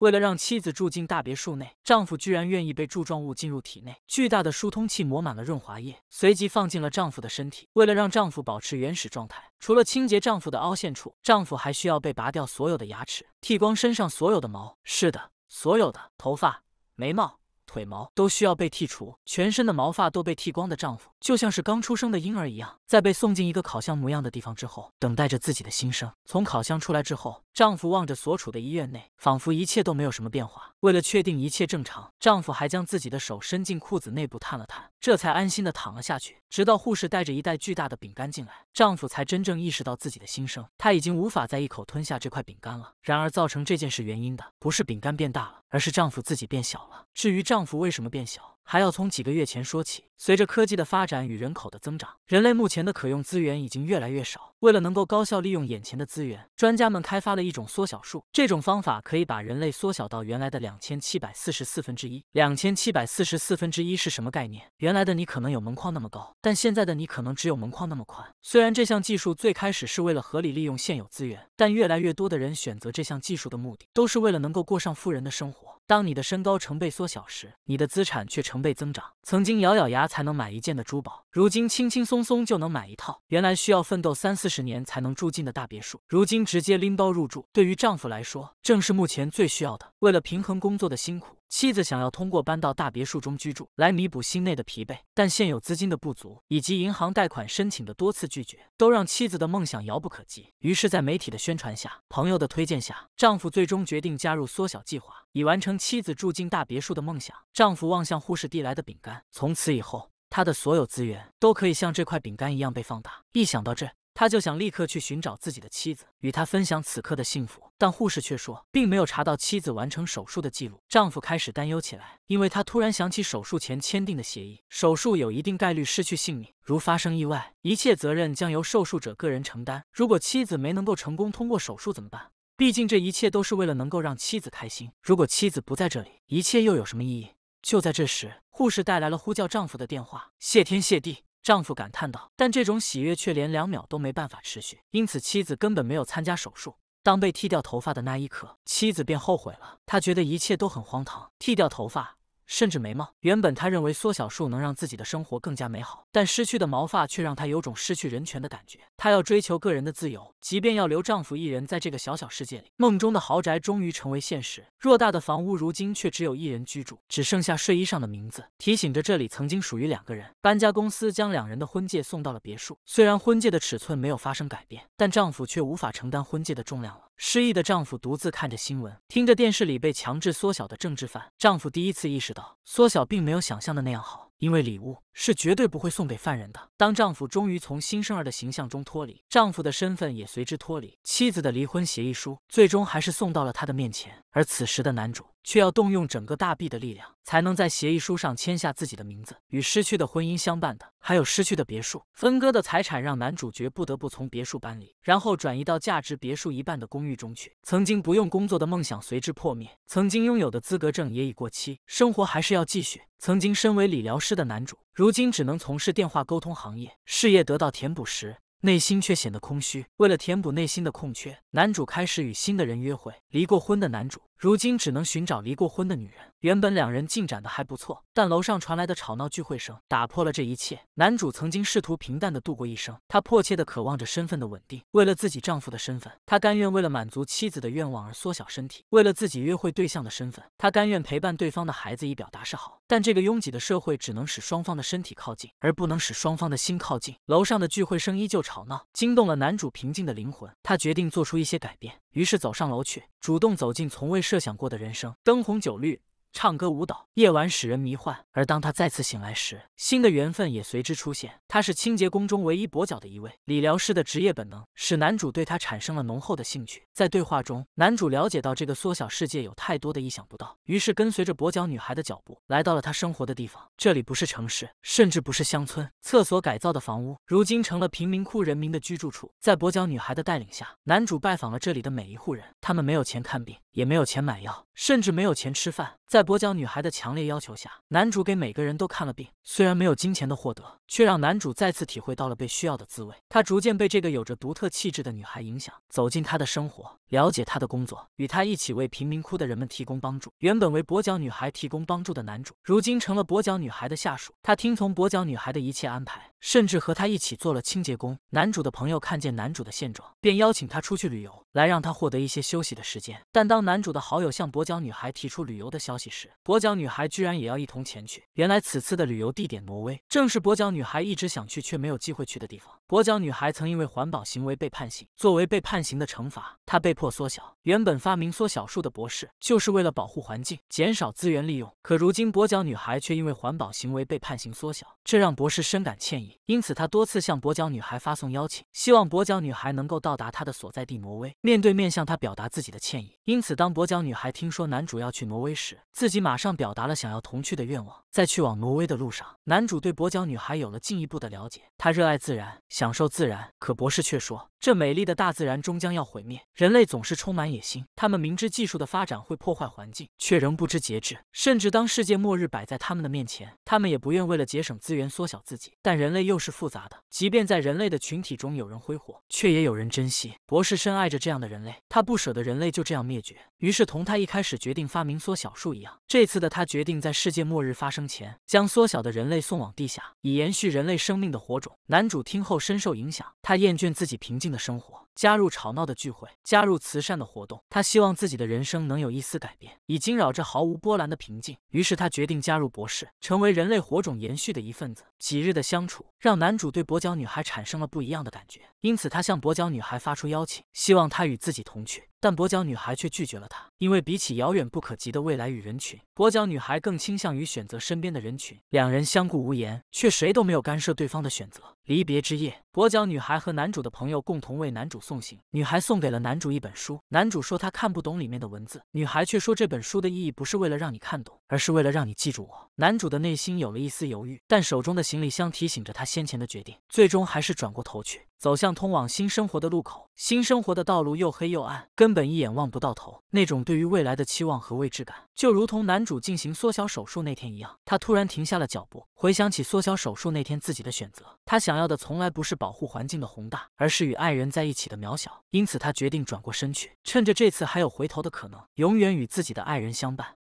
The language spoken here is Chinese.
为了让妻子住进大别墅内，丈夫居然愿意被柱状物进入体内。巨大的疏通器抹满了润滑液，随即放进了丈夫的身体。为了让丈夫保持原始状态，除了清洁丈夫的凹陷处，丈夫还需要被拔掉所有的牙齿，剃光身上所有的毛。是的，所有的头发、眉毛、腿毛都需要被剃除，全身的毛发都被剃光的丈夫。就像是刚出生的婴儿一样，在被送进一个烤箱模样的地方之后，等待着自己的新生。从烤箱出来之后，丈夫望着所处的医院内，仿佛一切都没有什么变化。为了确定一切正常，丈夫还将自己的手伸进裤子内部探了探，这才安心的躺了下去。直到护士带着一袋巨大的饼干进来，丈夫才真正意识到自己的新生。他已经无法再一口吞下这块饼干了。然而，造成这件事原因的不是饼干变大了，而是丈夫自己变小了。至于丈夫为什么变小？还要从几个月前说起。随着科技的发展与人口的增长，人类目前的可用资源已经越来越少。为了能够高效利用眼前的资源，专家们开发了一种缩小术。这种方法可以把人类缩小到原来的两千七百四十四分之一。两千七百四十四分之一是什么概念？原来的你可能有门框那么高，但现在的你可能只有门框那么宽。虽然这项技术最开始是为了合理利用现有资源，但越来越多的人选择这项技术的目的，都是为了能够过上富人的生活。当你的身高成倍缩小时，你的资产却成倍增长。曾经咬咬牙才能买一件的珠宝，如今轻轻松松就能买一套；原来需要奋斗三四十年才能住进的大别墅，如今直接拎包入住。对于丈夫来说，正是目前最需要的。为了平衡工作的辛苦。妻子想要通过搬到大别墅中居住来弥补心内的疲惫，但现有资金的不足以及银行贷款申请的多次拒绝，都让妻子的梦想遥不可及。于是，在媒体的宣传下，朋友的推荐下，丈夫最终决定加入缩小计划，以完成妻子住进大别墅的梦想。丈夫望向护士递来的饼干，从此以后，他的所有资源都可以像这块饼干一样被放大。一想到这，他就想立刻去寻找自己的妻子，与她分享此刻的幸福。但护士却说，并没有查到妻子完成手术的记录。丈夫开始担忧起来，因为他突然想起手术前签订的协议：手术有一定概率失去性命，如发生意外，一切责任将由受术者个人承担。如果妻子没能够成功通过手术，怎么办？毕竟这一切都是为了能够让妻子开心。如果妻子不在这里，一切又有什么意义？就在这时，护士带来了呼叫丈夫的电话。谢天谢地！丈夫感叹道：“但这种喜悦却连两秒都没办法持续，因此妻子根本没有参加手术。当被剃掉头发的那一刻，妻子便后悔了。她觉得一切都很荒唐，剃掉头发。”甚至眉毛。原本他认为缩小术能让自己的生活更加美好，但失去的毛发却让他有种失去人权的感觉。他要追求个人的自由，即便要留丈夫一人在这个小小世界里。梦中的豪宅终于成为现实，偌大的房屋如今却只有一人居住，只剩下睡衣上的名字提醒着这里曾经属于两个人。搬家公司将两人的婚戒送到了别墅，虽然婚戒的尺寸没有发生改变，但丈夫却无法承担婚戒的重量了。失忆的丈夫独自看着新闻，听着电视里被强制缩小的政治犯。丈夫第一次意识到，缩小并没有想象的那样好，因为礼物。是绝对不会送给犯人的。当丈夫终于从新生儿的形象中脱离，丈夫的身份也随之脱离。妻子的离婚协议书最终还是送到了他的面前，而此时的男主却要动用整个大臂的力量，才能在协议书上签下自己的名字。与失去的婚姻相伴的，还有失去的别墅，分割的财产让男主角不得不从别墅搬离，然后转移到价值别墅一半的公寓中去。曾经不用工作的梦想随之破灭，曾经拥有的资格证也已过期，生活还是要继续。曾经身为理疗师的男主。如今只能从事电话沟通行业，事业得到填补时，内心却显得空虚。为了填补内心的空缺，男主开始与新的人约会。离过婚的男主。如今只能寻找离过婚的女人。原本两人进展的还不错，但楼上传来的吵闹聚会声打破了这一切。男主曾经试图平淡的度过一生，他迫切的渴望着身份的稳定。为了自己丈夫的身份，他甘愿为了满足妻子的愿望而缩小身体；为了自己约会对象的身份，他甘愿陪伴对方的孩子以表达示好。但这个拥挤的社会只能使双方的身体靠近，而不能使双方的心靠近。楼上的聚会声依旧吵闹，惊动了男主平静的灵魂。他决定做出一些改变。于是走上楼去，主动走进从未设想过的人生，灯红酒绿。唱歌舞蹈，夜晚使人迷幻。而当他再次醒来时，新的缘分也随之出现。他是清洁工中唯一跛脚的一位。理疗师的职业本能使男主对他产生了浓厚的兴趣。在对话中，男主了解到这个缩小世界有太多的意想不到，于是跟随着跛脚女孩的脚步，来到了他生活的地方。这里不是城市，甚至不是乡村，厕所改造的房屋如今成了贫民窟人民的居住处。在跛脚女孩的带领下，男主拜访了这里的每一户人。他们没有钱看病。也没有钱买药，甚至没有钱吃饭。在跛脚女孩的强烈要求下，男主给每个人都看了病。虽然没有金钱的获得，却让男主再次体会到了被需要的滋味。他逐渐被这个有着独特气质的女孩影响，走进她的生活，了解她的工作，与她一起为贫民窟的人们提供帮助。原本为跛脚女孩提供帮助的男主，如今成了跛脚女孩的下属。他听从跛脚女孩的一切安排，甚至和她一起做了清洁工。男主的朋友看见男主的现状，便邀请他出去旅游，来让他获得一些休息的时间。但当男主的好友向跛脚女孩提出旅游的消息时，跛脚女孩居然也要一同前去。原来此次的旅游地点挪威，正是跛脚女孩一直想去却没有机会去的地方。跛脚女孩曾因为环保行为被判刑，作为被判刑的惩罚，她被迫缩小。原本发明缩小术的博士，就是为了保护环境，减少资源利用。可如今跛脚女孩却因为环保行为被判刑缩小，这让博士深感歉意。因此，他多次向跛脚女孩发送邀请，希望跛脚女孩能够到达他的所在地挪威，面对面向他表达自己的歉意。因此。当跛脚女孩听说男主要去挪威时，自己马上表达了想要同去的愿望。在去往挪威的路上，男主对跛脚女孩有了进一步的了解。他热爱自然，享受自然。可博士却说，这美丽的大自然终将要毁灭。人类总是充满野心，他们明知技术的发展会破坏环境，却仍不知节制。甚至当世界末日摆在他们的面前，他们也不愿为了节省资源缩小自己。但人类又是复杂的，即便在人类的群体中有人挥霍，却也有人珍惜。博士深爱着这样的人类，他不舍得人类就这样灭绝。于是，同他一开始决定发明缩小术一样，这次的他决定在世界末日发生前，将缩小的人类送往地下，以延续人类生命的火种。男主听后深受影响，他厌倦自己平静的生活。加入吵闹的聚会，加入慈善的活动，他希望自己的人生能有一丝改变，以惊扰这毫无波澜的平静。于是他决定加入博士，成为人类火种延续的一份子。几日的相处，让男主对跛脚女孩产生了不一样的感觉，因此他向跛脚女孩发出邀请，希望她与自己同去。但跛脚女孩却拒绝了他，因为比起遥远不可及的未来与人群。跛脚女孩更倾向于选择身边的人群，两人相顾无言，却谁都没有干涉对方的选择。离别之夜，跛脚女孩和男主的朋友共同为男主送行。女孩送给了男主一本书，男主说他看不懂里面的文字，女孩却说这本书的意义不是为了让你看懂，而是为了让你记住我。男主的内心有了一丝犹豫，但手中的行李箱提醒着他先前的决定，最终还是转过头去。走向通往新生活的路口，新生活的道路又黑又暗，根本一眼望不到头。那种对于未来的期望和未知感，就如同男主进行缩小手术那天一样。他突然停下了脚步，回想起缩小手术那天自己的选择。他想要的从来不是保护环境的宏大，而是与爱人在一起的渺小。因此，他决定转过身去，趁着这次还有回头的可能，永远与自己的爱人相伴。